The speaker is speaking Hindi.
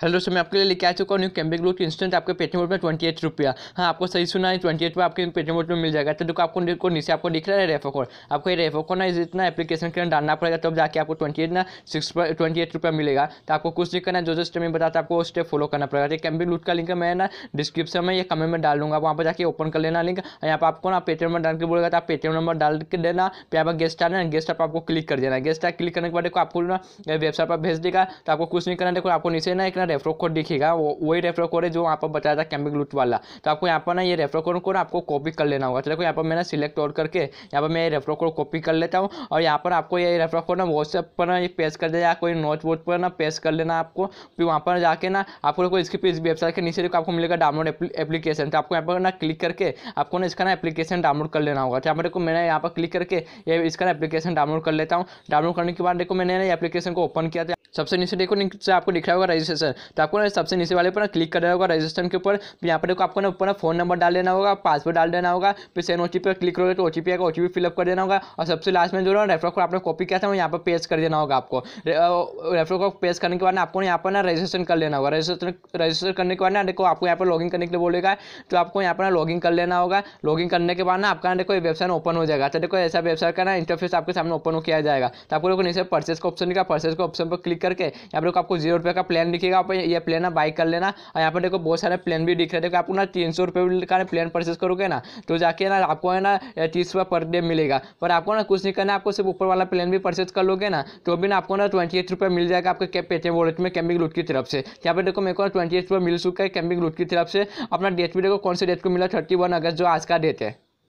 हेलो दोस्तों मैं आपके लिए लेके आ चुका हूँ न्यू कैम्बिक ग्लू इंस्टेंट आपके पेटीएम वोट में ट्वेंटी एट रुपया हाँ आपको सही सुना है ट्वेंटी एट पर आपके पेटीएम वोट में मिल जाएगा तो देखो आपको देखो नीचे आपको दिख रहा है रेफो कोड आपको ये रेफो कोड ना इतना एप्लीकेशन के अंदर डालना पड़ेगा तब तो जाके आपको ट्वेंटी एट ना सिक्स ट्वेंटी एट रुपया मिलेगा तो आपको कुछ नहीं करना जो जो स्टेप में बताता आपको वो स्टेप फॉलो करना पड़ेगा तो कैम्बिक लूट का लिंक मैं ना डिस्क्रिप्शन में या कमेंट में डाल दूंगा वहाँ पर जाकर ओपन कर लेना लिंक यहाँ पर आपको ना पेटीएम नंबर डाल के बोलेगा तो आप पेटीएम नंबर डाल के देना फिर आप गेस्ट आना गेस्ट आप आपको क्लिक कर देना गेस्ट आप क्लिक करने के बाद देखो आपको ना वेबसाइट पर भेज देगा तो आपको कुछ नहीं करना देखो आपको नीचे ना एक ना रेफर कोड दिखेगा वो वही रेफर कोड है जो वहाँ पर बताया था कैम्बिक लूट वाला तो आपको यहाँ पर ना ये रेफर कोड को आपको कॉपी कर लेना होगा चलो तो यहाँ पर मैंने सिलेक्ट और करके यहाँ पर मैं ये रेफर कोड कॉपी कर लेता हूँ और यहाँ पर आपको ये रेफर कोड ना व्हाट्सएप पर ना ये पेस्ट कर देना या कोई नोट बोर्ड पर ना पेज कर लेना आपको फिर वहाँ पर जाके ना आपको कोई इसकी इस वेबसाइट के नीचे देखो आपको मिलेगा डाउनलोड एप्लीकेशन तो आपको यहाँ पर ना क्लिक करके आपको ना इसका ना एप्लीकेशन डाउनलोड कर लेना होगा तो यहाँ पर देखो मैंने यहाँ पर क्लिक करके ये इसका एप्लीकेशन डाउनलोड कर लेता हूँ डाउनलोड करने के बाद देखो मैंने एप्लीकेशन को ओपन किया था सबसे नीचे देखो नीचे आपको दिख रहा होगा रजिस्ट्रेशन तो आपको ना सबसे नीचे वाले पर क्लिक करना होगा रजिस्ट्रेशन के ऊपर यहाँ पर देखो आपको ना ऊपर फोन नंबर डाल देना होगा पासवर्ड डाल देना होगा फिर सेन ओ पर क्लिक करोगे तो ओ टी आएगा ओ फिलअप कर देना होगा और सबसे लास्ट में जो है रेफर को आपने कॉपी किया था वो यहाँ पर पेश कर देना होगा आपको रेफर को पेश करने के बाद आपको यहाँ पर ना रजिस्ट्रेशन कर लेना होगा रजिस्ट्रेशन रजिस्टर करने के बाद ना देखो आपको यहाँ पर लॉगिन करने के लिए बोलेगा तो आपको यहाँ पर ना लॉगिन कर लेना होगा लॉगिन करने के बाद ना आपका ना देखो वेबसाइट ओपन हो जाएगा तो देखो ऐसा वेबसाइट का ना इंटरफेस आपके सामने ओपन हो किया जाएगा तो आपको देखो नीचे परचेज का ऑप्शन दिखा परचेज का ऑप्शन पर क्लिक करके यहाँ पर आपको जीरो रुपये का प्लान दिखेगा आप ये प्लेन ना बाई कर लेना और यहाँ पर देखो बहुत सारे प्लेन भी दिख रहे थे देखो आपको ना तीन सौ रुपये का प्लेन परचेज करोगे ना तो जाके ना आपको है ना तीस रुपये पर डे मिलेगा पर आपको ना कुछ नहीं करना आपको सिर्फ ऊपर वाला प्लेन भी परचेस कर लोगे ना तो भी ना आपको ना ट्वेंटी एट रुपये मिल जाएगा आपके पेटीएम वॉलेट में कैम्बिंग लूट की तरफ से यहाँ पर देखो मेरे को ट्वेंटी एट रुपये मिल चुका है कैम्बिंग लूट की तरफ से अपना डेट भी देखो कौन से डेट को मिला थर्टी वन अगस्त जो आज का डेट है